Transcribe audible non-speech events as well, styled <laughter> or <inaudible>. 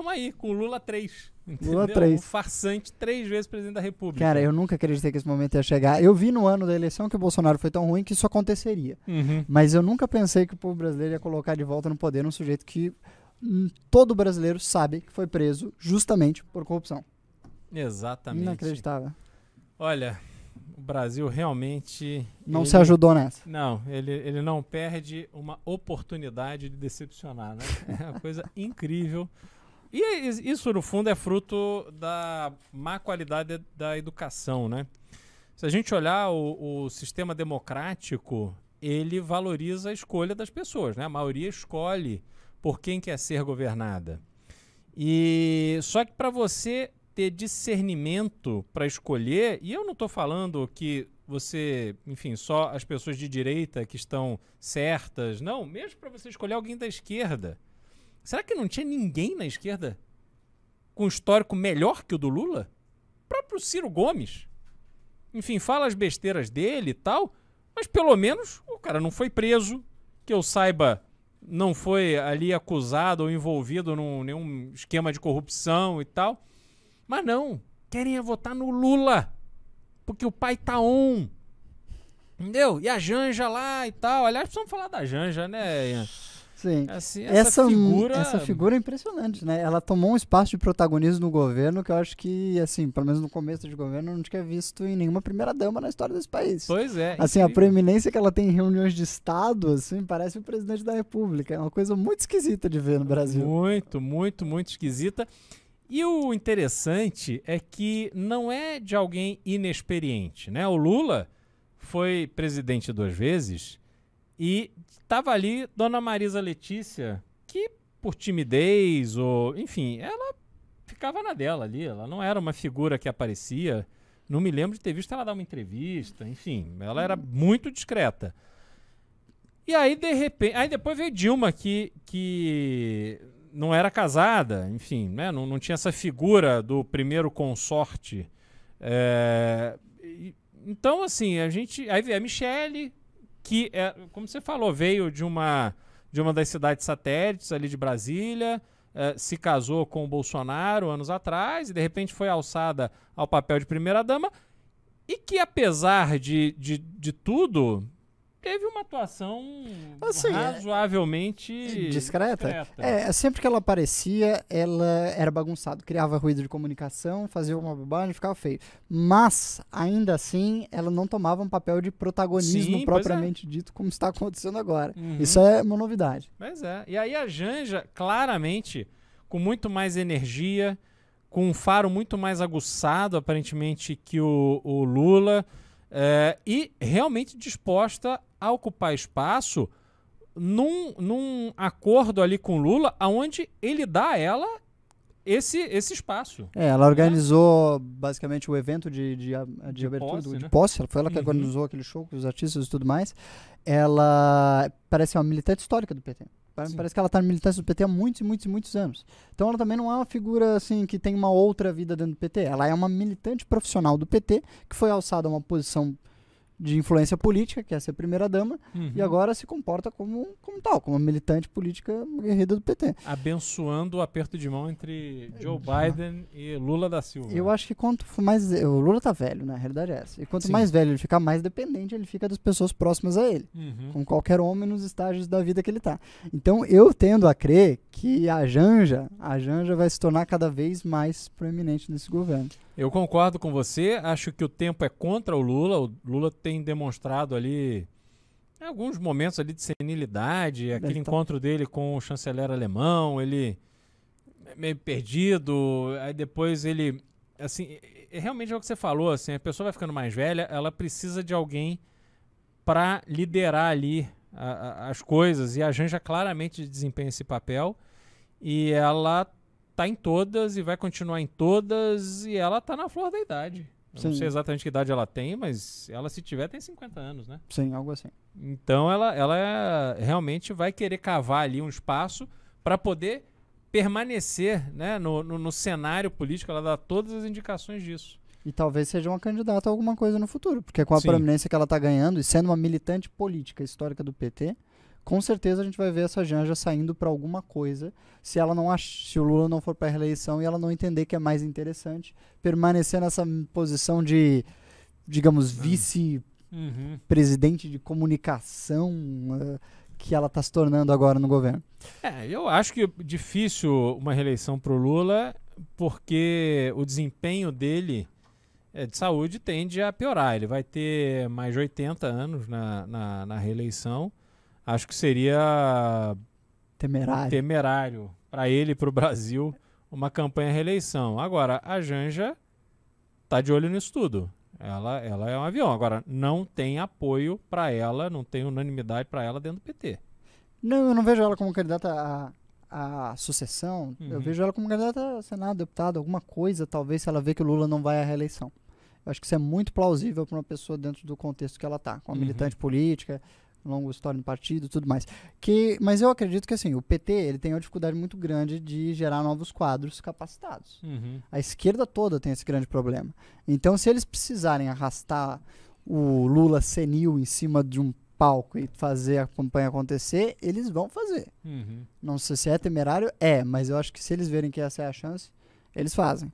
estamos aí, com Lula 3. Entendeu? Lula 3. Um farsante três vezes presidente da República. Cara, eu nunca acreditei que esse momento ia chegar. Eu vi no ano da eleição que o Bolsonaro foi tão ruim que isso aconteceria. Uhum. Mas eu nunca pensei que o povo brasileiro ia colocar de volta no poder um sujeito que hum, todo brasileiro sabe que foi preso justamente por corrupção. Exatamente. Inacreditável. Olha, o Brasil realmente. Não ele, se ajudou nessa. Não, ele, ele não perde uma oportunidade de decepcionar, né? <laughs> É uma coisa incrível. E é isso, no fundo, é fruto da má qualidade da educação, né? Se a gente olhar o, o sistema democrático, ele valoriza a escolha das pessoas, né? A maioria escolhe por quem quer ser governada. E só que para você ter discernimento para escolher, e eu não estou falando que você, enfim, só as pessoas de direita que estão certas, não, mesmo para você escolher alguém da esquerda. Será que não tinha ninguém na esquerda com histórico melhor que o do Lula? O próprio Ciro Gomes. Enfim, fala as besteiras dele e tal, mas pelo menos o cara não foi preso, que eu saiba, não foi ali acusado ou envolvido num nenhum esquema de corrupção e tal. Mas não, querem é votar no Lula, porque o pai tá on. Entendeu? E a Janja lá e tal. Aliás, precisamos falar da Janja, né, Ian? Sim. Assim, essa, essa, figura... essa figura é impressionante, né? Ela tomou um espaço de protagonismo no governo que eu acho que, assim, pelo menos no começo de governo, não tinha visto em nenhuma primeira-dama na história desse país. Pois é. Assim, incrível. a preeminência que ela tem em reuniões de Estado, assim, parece o presidente da República. É uma coisa muito esquisita de ver no Brasil. Muito, muito, muito esquisita. E o interessante é que não é de alguém inexperiente, né? O Lula foi presidente duas vezes e tava ali Dona Marisa Letícia, que por timidez ou, enfim, ela ficava na dela ali, ela não era uma figura que aparecia. Não me lembro de ter visto ela dar uma entrevista, enfim, ela era muito discreta. E aí, de repente. Aí depois veio Dilma, que, que não era casada, enfim, né? Não, não tinha essa figura do primeiro consorte. É, então, assim, a gente. Aí veio a Michelle, que, é, como você falou, veio de uma, de uma das cidades satélites ali de Brasília, é, se casou com o Bolsonaro anos atrás e de repente foi alçada ao papel de primeira-dama e que, apesar de, de, de tudo, teve uma atuação assim, é, razoavelmente é, discreta. discreta. É, é, sempre que ela aparecia, ela era bagunçada, criava ruído de comunicação, fazia uma bobagem, ficava feio. Mas, ainda assim, ela não tomava um papel de protagonismo Sim, propriamente é. dito, como está acontecendo agora. Uhum. Isso é uma novidade. Mas é. E aí a Janja, claramente, com muito mais energia, com um faro muito mais aguçado, aparentemente, que o, o Lula é, e realmente disposta a ocupar espaço num, num acordo ali com Lula, aonde ele dá a ela esse, esse espaço. É, ela né? organizou né? basicamente o evento de, de, de, de abertura, posse, do, né? de posse. Foi ela que uhum. organizou aquele show com os artistas e tudo mais. Ela parece uma militante histórica do PT. Sim. Parece que ela está na militância do PT há muitos, e muitos, e muitos anos. Então ela também não é uma figura assim que tem uma outra vida dentro do PT. Ela é uma militante profissional do PT que foi alçada a uma posição de influência política, que é ser primeira-dama, uhum. e agora se comporta como, como tal, como militante política guerreira do PT. Abençoando o aperto de mão entre é, Joe Biden e Lula da Silva. Eu acho que quanto mais. O Lula tá velho, na né? realidade é essa. E quanto Sim. mais velho ele ficar, mais dependente ele fica das pessoas próximas a ele, uhum. com qualquer homem nos estágios da vida que ele tá. Então eu tendo a crer que a Janja, a Janja vai se tornar cada vez mais proeminente nesse governo. Eu concordo com você. Acho que o tempo é contra o Lula. O Lula tem demonstrado ali alguns momentos ali de senilidade. Aquele Deve tá- encontro tá. dele com o chanceler alemão, ele é meio perdido. Aí depois ele, assim, é, é realmente é o que você falou. Assim, a pessoa vai ficando mais velha, ela precisa de alguém para liderar ali a, a, as coisas. E a Janja claramente desempenha esse papel. E ela tá em todas e vai continuar em todas e ela tá na flor da idade. Eu Sim. não sei exatamente que idade ela tem, mas ela, se tiver, tem 50 anos, né? Sim, algo assim. Então ela, ela é, realmente vai querer cavar ali um espaço para poder permanecer né, no, no, no, cenário político. Ela dá todas as indicações disso. E talvez seja uma candidata a alguma coisa no futuro, porque com a Sim. prominência que ela está ganhando e sendo uma militante política histórica do PT, com certeza a gente vai ver essa Janja saindo para alguma coisa se ela não se o Lula não for para a reeleição e ela não entender que é mais interessante permanecer nessa posição de, digamos, ah. vice-presidente uhum. de comunicação uh, que ela está se tornando agora no governo. É, eu acho que difícil uma reeleição para o Lula porque o desempenho dele eh, de saúde tende a piorar. Ele vai ter mais de 80 anos na, na, na reeleição acho que seria temerário, temerário para ele e para o Brasil uma campanha reeleição. Agora, a Janja tá de olho nisso tudo. Ela, ela é um avião. Agora, não tem apoio para ela, não tem unanimidade para ela dentro do PT. Não, eu não vejo ela como candidata à, a sucessão. Uhum. Eu vejo ela como candidata a Senado, deputado, alguma coisa, talvez, se ela vê que o Lula não vai à reeleição. Eu acho que isso é muito plausível para uma pessoa dentro do contexto que ela está, com uma uhum. militante política, longo história no partido tudo mais. Que, mas eu acredito que assim, o PT ele tem uma dificuldade muito grande de gerar novos quadros capacitados. Uhum. A esquerda toda tem esse grande problema. Então, se eles precisarem arrastar o Lula senil em cima de um palco e fazer a campanha acontecer, eles vão fazer. Uhum. Não sei se é temerário, é, mas eu acho que se eles verem que essa é a chance, eles fazem.